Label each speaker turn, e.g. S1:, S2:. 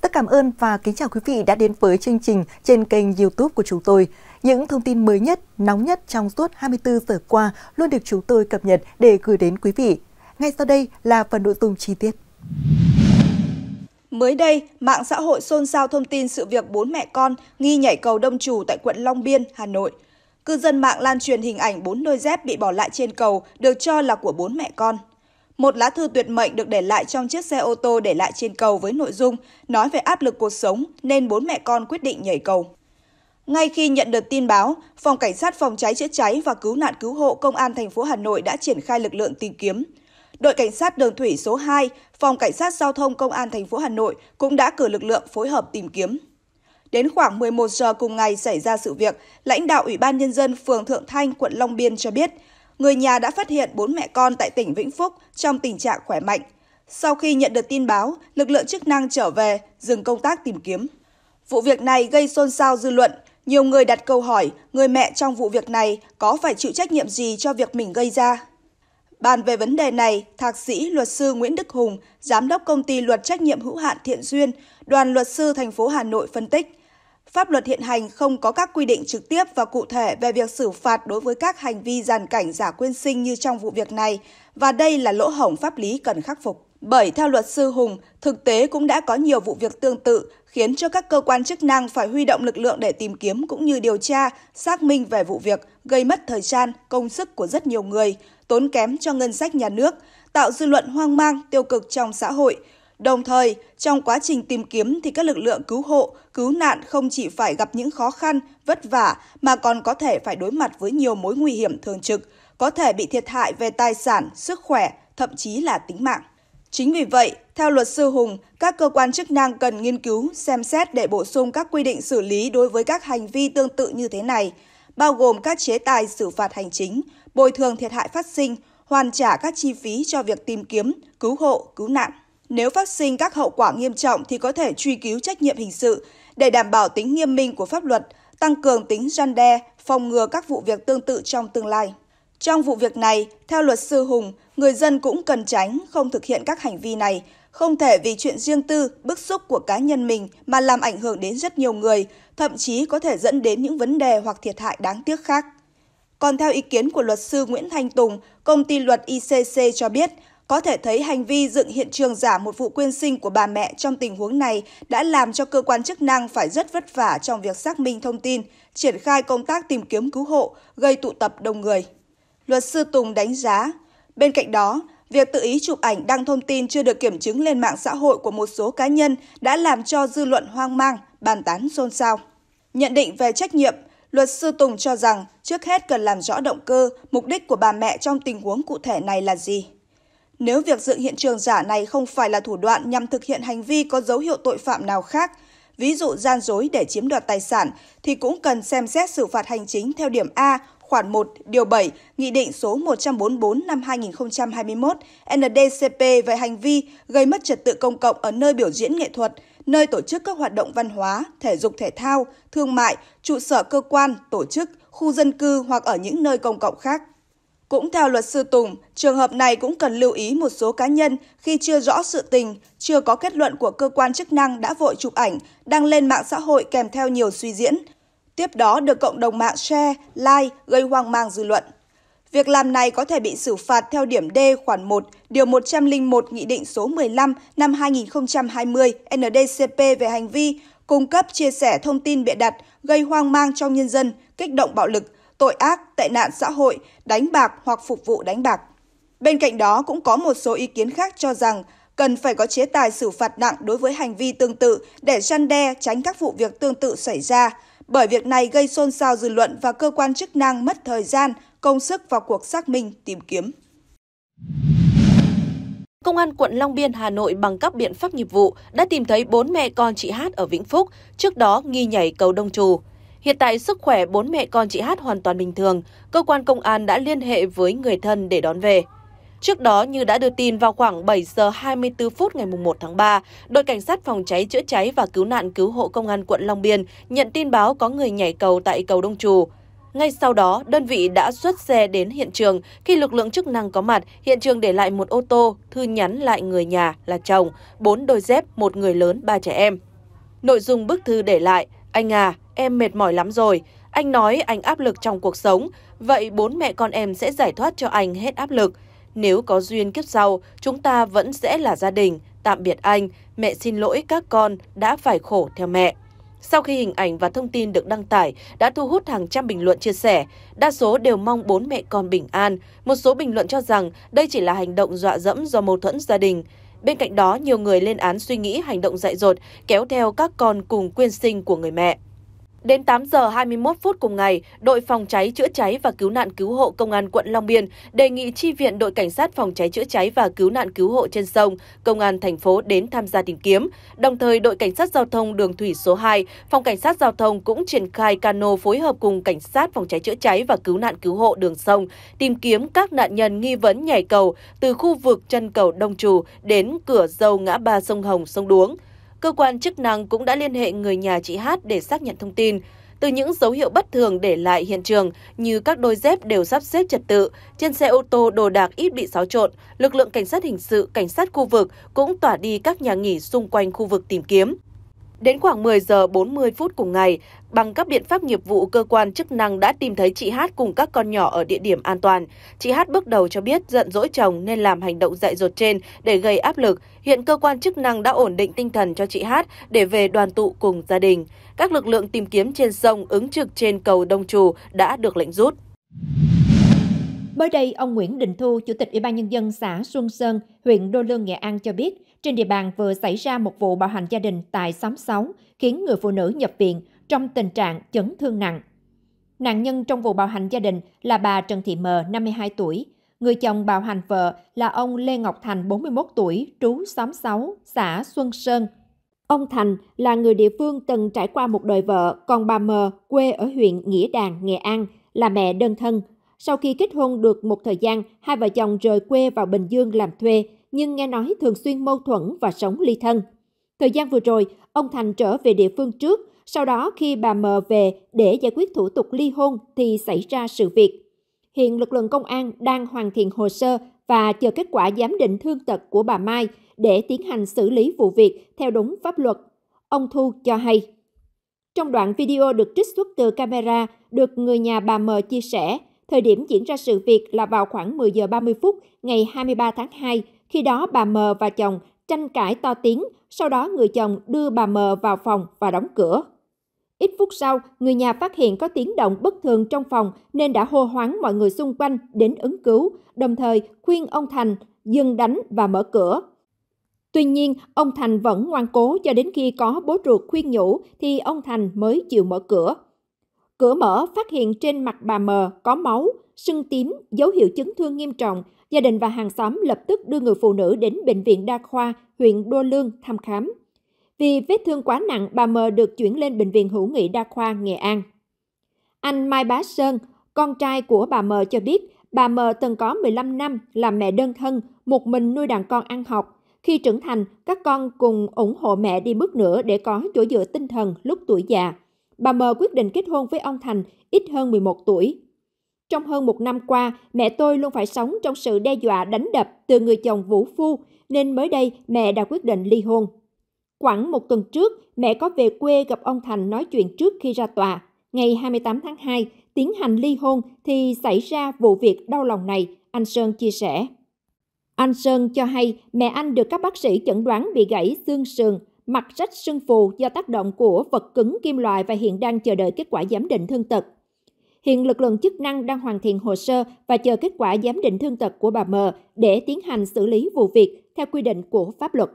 S1: tất cảm ơn và kính chào quý vị đã đến với chương trình trên kênh YouTube của chúng tôi. Những thông tin mới nhất, nóng nhất trong suốt 24 giờ qua luôn được chúng tôi cập nhật để gửi đến quý vị. Ngay sau đây là phần nội dung chi tiết. Mới đây, mạng xã hội xôn xao thông tin sự việc bốn mẹ con nghi nhảy cầu Đông Trù tại quận Long Biên, Hà Nội. Cư dân mạng lan truyền hình ảnh bốn đôi dép bị bỏ lại trên cầu được cho là của bốn mẹ con. Một lá thư tuyệt mệnh được để lại trong chiếc xe ô tô để lại trên cầu với nội dung nói về áp lực cuộc sống nên bốn mẹ con quyết định nhảy cầu. Ngay khi nhận được tin báo, Phòng Cảnh sát Phòng cháy chữa cháy và Cứu nạn Cứu hộ Công an thành phố Hà Nội đã triển khai lực lượng tìm kiếm. Đội Cảnh sát Đường thủy số 2, Phòng Cảnh sát Giao thông Công an thành phố Hà Nội cũng đã cử lực lượng phối hợp tìm kiếm. Đến khoảng 11 giờ cùng ngày xảy ra sự việc, lãnh đạo Ủy ban Nhân dân phường Thượng Thanh, quận Long Biên cho biết, người nhà đã phát hiện bốn mẹ con tại tỉnh Vĩnh Phúc trong tình trạng khỏe mạnh. Sau khi nhận được tin báo, lực lượng chức năng trở về, dừng công tác tìm kiếm. Vụ việc này gây xôn xao dư luận. Nhiều người đặt câu hỏi người mẹ trong vụ việc này có phải chịu trách nhiệm gì cho việc mình gây ra. Bàn về vấn đề này, thạc sĩ luật sư Nguyễn Đức Hùng, giám đốc công ty luật trách nhiệm hữu hạn Thiện Duyên, đoàn luật sư thành phố Hà Nội phân tích Pháp luật hiện hành không có các quy định trực tiếp và cụ thể về việc xử phạt đối với các hành vi giàn cảnh giả quyên sinh như trong vụ việc này, và đây là lỗ hổng pháp lý cần khắc phục. Bởi theo luật sư Hùng, thực tế cũng đã có nhiều vụ việc tương tự khiến cho các cơ quan chức năng phải huy động lực lượng để tìm kiếm cũng như điều tra, xác minh về vụ việc, gây mất thời gian, công sức của rất nhiều người, tốn kém cho ngân sách nhà nước, tạo dư luận hoang mang, tiêu cực trong xã hội, Đồng thời, trong quá trình tìm kiếm thì các lực lượng cứu hộ, cứu nạn không chỉ phải gặp những khó khăn, vất vả mà còn có thể phải đối mặt với nhiều mối nguy hiểm thường trực, có thể bị thiệt hại về tài sản, sức khỏe, thậm chí là tính mạng. Chính vì vậy, theo luật sư Hùng, các cơ quan chức năng cần nghiên cứu, xem xét để bổ sung các quy định xử lý đối với các hành vi tương tự như thế này, bao gồm các chế tài xử phạt hành chính, bồi thường thiệt hại phát sinh, hoàn trả các chi phí cho việc tìm kiếm, cứu hộ, cứu nạn. Nếu phát sinh các hậu quả nghiêm trọng thì có thể truy cứu trách nhiệm hình sự để đảm bảo tính nghiêm minh của pháp luật, tăng cường tính răn đe, phòng ngừa các vụ việc tương tự trong tương lai. Trong vụ việc này, theo luật sư Hùng, người dân cũng cần tránh không thực hiện các hành vi này, không thể vì chuyện riêng tư, bức xúc của cá nhân mình mà làm ảnh hưởng đến rất nhiều người, thậm chí có thể dẫn đến những vấn đề hoặc thiệt hại đáng tiếc khác. Còn theo ý kiến của luật sư Nguyễn Thanh Tùng, công ty luật ICC cho biết, có thể thấy hành vi dựng hiện trường giả một vụ quyên sinh của bà mẹ trong tình huống này đã làm cho cơ quan chức năng phải rất vất vả trong việc xác minh thông tin, triển khai công tác tìm kiếm cứu hộ, gây tụ tập đông người. Luật sư Tùng đánh giá, bên cạnh đó, việc tự ý chụp ảnh đăng thông tin chưa được kiểm chứng lên mạng xã hội của một số cá nhân đã làm cho dư luận hoang mang, bàn tán xôn xao. Nhận định về trách nhiệm, luật sư Tùng cho rằng trước hết cần làm rõ động cơ, mục đích của bà mẹ trong tình huống cụ thể này là gì. Nếu việc dựng hiện trường giả này không phải là thủ đoạn nhằm thực hiện hành vi có dấu hiệu tội phạm nào khác, ví dụ gian dối để chiếm đoạt tài sản, thì cũng cần xem xét xử phạt hành chính theo điểm A khoản 1, điều 7, Nghị định số 144 năm 2021 NDCP về hành vi gây mất trật tự công cộng ở nơi biểu diễn nghệ thuật, nơi tổ chức các hoạt động văn hóa, thể dục thể thao, thương mại, trụ sở cơ quan, tổ chức, khu dân cư hoặc ở những nơi công cộng khác. Cũng theo luật sư Tùng, trường hợp này cũng cần lưu ý một số cá nhân khi chưa rõ sự tình, chưa có kết luận của cơ quan chức năng đã vội chụp ảnh, đăng lên mạng xã hội kèm theo nhiều suy diễn. Tiếp đó được cộng đồng mạng share, like, gây hoang mang dư luận. Việc làm này có thể bị xử phạt theo điểm D khoản 1, điều 101 Nghị định số 15 năm 2020 NDCP về hành vi cung cấp chia sẻ thông tin bịa đặt, gây hoang mang trong nhân dân, kích động bạo lực, tội ác, tệ nạn xã hội, đánh bạc hoặc phục vụ đánh bạc. Bên cạnh đó cũng có một số ý kiến khác cho rằng cần phải có chế tài xử phạt nặng đối với hành vi tương tự để săn đe tránh các vụ việc tương tự xảy ra, bởi việc này gây xôn xao dư luận và cơ quan chức năng
S2: mất thời gian, công sức vào cuộc xác minh, tìm kiếm. Công an quận Long Biên, Hà Nội bằng các biện pháp nghiệp vụ đã tìm thấy bốn mẹ con chị Hát ở Vĩnh Phúc, trước đó nghi nhảy cầu Đông Trù. Hiện tại sức khỏe bốn mẹ con chị Hát hoàn toàn bình thường, cơ quan công an đã liên hệ với người thân để đón về. Trước đó, như đã đưa tin vào khoảng 7 giờ 24 phút ngày 1 tháng 3, đội cảnh sát phòng cháy chữa cháy và cứu nạn cứu hộ công an quận Long Biên nhận tin báo có người nhảy cầu tại cầu Đông Trù. Ngay sau đó, đơn vị đã xuất xe đến hiện trường. Khi lực lượng chức năng có mặt, hiện trường để lại một ô tô, thư nhắn lại người nhà là chồng, bốn đôi dép, một người lớn, ba trẻ em. Nội dung bức thư để lại – anh à, em mệt mỏi lắm rồi. Anh nói anh áp lực trong cuộc sống, vậy bốn mẹ con em sẽ giải thoát cho anh hết áp lực. Nếu có duyên kiếp sau, chúng ta vẫn sẽ là gia đình. Tạm biệt anh, mẹ xin lỗi các con đã phải khổ theo mẹ. Sau khi hình ảnh và thông tin được đăng tải đã thu hút hàng trăm bình luận chia sẻ, đa số đều mong bốn mẹ con bình an. Một số bình luận cho rằng đây chỉ là hành động dọa dẫm do mâu thuẫn gia đình. Bên cạnh đó, nhiều người lên án suy nghĩ hành động dại dột kéo theo các con cùng quyên sinh của người mẹ. Đến 8 giờ 21 phút cùng ngày, đội phòng cháy chữa cháy và cứu nạn cứu hộ công an quận Long Biên đề nghị chi viện đội cảnh sát phòng cháy chữa cháy và cứu nạn cứu hộ trên sông, công an thành phố đến tham gia tìm kiếm. Đồng thời, đội cảnh sát giao thông đường thủy số 2, phòng cảnh sát giao thông cũng triển khai cano phối hợp cùng cảnh sát phòng cháy chữa cháy và cứu nạn cứu hộ đường sông tìm kiếm các nạn nhân nghi vấn nhảy cầu từ khu vực chân cầu Đông Trù đến cửa dâu ngã ba sông Hồng sông Đuống. Cơ quan chức năng cũng đã liên hệ người nhà chị Hát để xác nhận thông tin. Từ những dấu hiệu bất thường để lại hiện trường như các đôi dép đều sắp xếp trật tự, trên xe ô tô đồ đạc ít bị xáo trộn, lực lượng cảnh sát hình sự, cảnh sát khu vực cũng tỏa đi các nhà nghỉ xung quanh khu vực tìm kiếm. Đến khoảng 10 giờ 40 phút cùng ngày, bằng các biện pháp nghiệp vụ, cơ quan chức năng đã tìm thấy chị Hát cùng các con nhỏ ở địa điểm an toàn. Chị Hát bước đầu cho biết giận dỗi chồng nên làm hành động dại dột trên để gây áp lực. Hiện cơ quan chức năng đã ổn định tinh thần cho chị Hát để về đoàn tụ cùng gia đình. Các lực lượng tìm kiếm trên sông ứng trực trên cầu Đông Trù đã được lệnh rút.
S3: Mới đây, ông Nguyễn Đình Thu, Chủ tịch Ủy ban Nhân dân xã Xuân Sơn, huyện Đô Lương, Nghệ An cho biết, trên địa bàn vừa xảy ra một vụ bạo hành gia đình tại xóm 6, khiến người phụ nữ nhập viện trong tình trạng chấn thương nặng. Nạn nhân trong vụ bạo hành gia đình là bà Trần Thị Mờ, 52 tuổi. Người chồng bạo hành vợ là ông Lê Ngọc Thành, 41 tuổi, trú xóm 6, xã Xuân Sơn. Ông Thành là người địa phương từng trải qua một đời vợ, còn bà Mờ quê ở huyện Nghĩa Đàn, Nghệ An, là mẹ đơn thân. Sau khi kết hôn được một thời gian, hai vợ chồng rời quê vào Bình Dương làm thuê, nhưng nghe nói thường xuyên mâu thuẫn và sống ly thân. Thời gian vừa rồi, ông Thành trở về địa phương trước, sau đó khi bà M về để giải quyết thủ tục ly hôn thì xảy ra sự việc. Hiện lực lượng công an đang hoàn thiện hồ sơ và chờ kết quả giám định thương tật của bà Mai để tiến hành xử lý vụ việc theo đúng pháp luật. Ông Thu cho hay. Trong đoạn video được trích xuất từ camera, được người nhà bà M chia sẻ, Thời điểm diễn ra sự việc là vào khoảng 10 giờ 30 phút ngày 23 tháng 2, khi đó bà M và chồng tranh cãi to tiếng, sau đó người chồng đưa bà M vào phòng và đóng cửa. Ít phút sau, người nhà phát hiện có tiếng động bất thường trong phòng nên đã hô hoáng mọi người xung quanh đến ứng cứu, đồng thời khuyên ông Thành dừng đánh và mở cửa. Tuy nhiên, ông Thành vẫn ngoan cố cho đến khi có bố ruột khuyên nhủ thì ông Thành mới chịu mở cửa. Cửa mở phát hiện trên mặt bà M có máu, sưng tím, dấu hiệu chấn thương nghiêm trọng. Gia đình và hàng xóm lập tức đưa người phụ nữ đến Bệnh viện Đa Khoa, huyện Đô Lương thăm khám. Vì vết thương quá nặng, bà M được chuyển lên Bệnh viện Hữu nghị Đa Khoa, Nghệ An. Anh Mai Bá Sơn, con trai của bà M cho biết, bà M từng có 15 năm làm mẹ đơn thân, một mình nuôi đàn con ăn học. Khi trưởng thành, các con cùng ủng hộ mẹ đi bước nữa để có chỗ dựa tinh thần lúc tuổi già bà M quyết định kết hôn với ông Thành ít hơn 11 tuổi. Trong hơn một năm qua, mẹ tôi luôn phải sống trong sự đe dọa đánh đập từ người chồng Vũ Phu, nên mới đây mẹ đã quyết định ly hôn. Khoảng một tuần trước, mẹ có về quê gặp ông Thành nói chuyện trước khi ra tòa. Ngày 28 tháng 2, tiến hành ly hôn thì xảy ra vụ việc đau lòng này, anh Sơn chia sẻ. Anh Sơn cho hay mẹ anh được các bác sĩ chẩn đoán bị gãy xương sườn, mặt rách sưng phù do tác động của vật cứng kim loại và hiện đang chờ đợi kết quả giám định thương tật. Hiện lực lượng chức năng đang hoàn thiện hồ sơ và chờ kết quả giám định thương tật của bà M để tiến hành xử lý vụ việc theo quy định của pháp luật.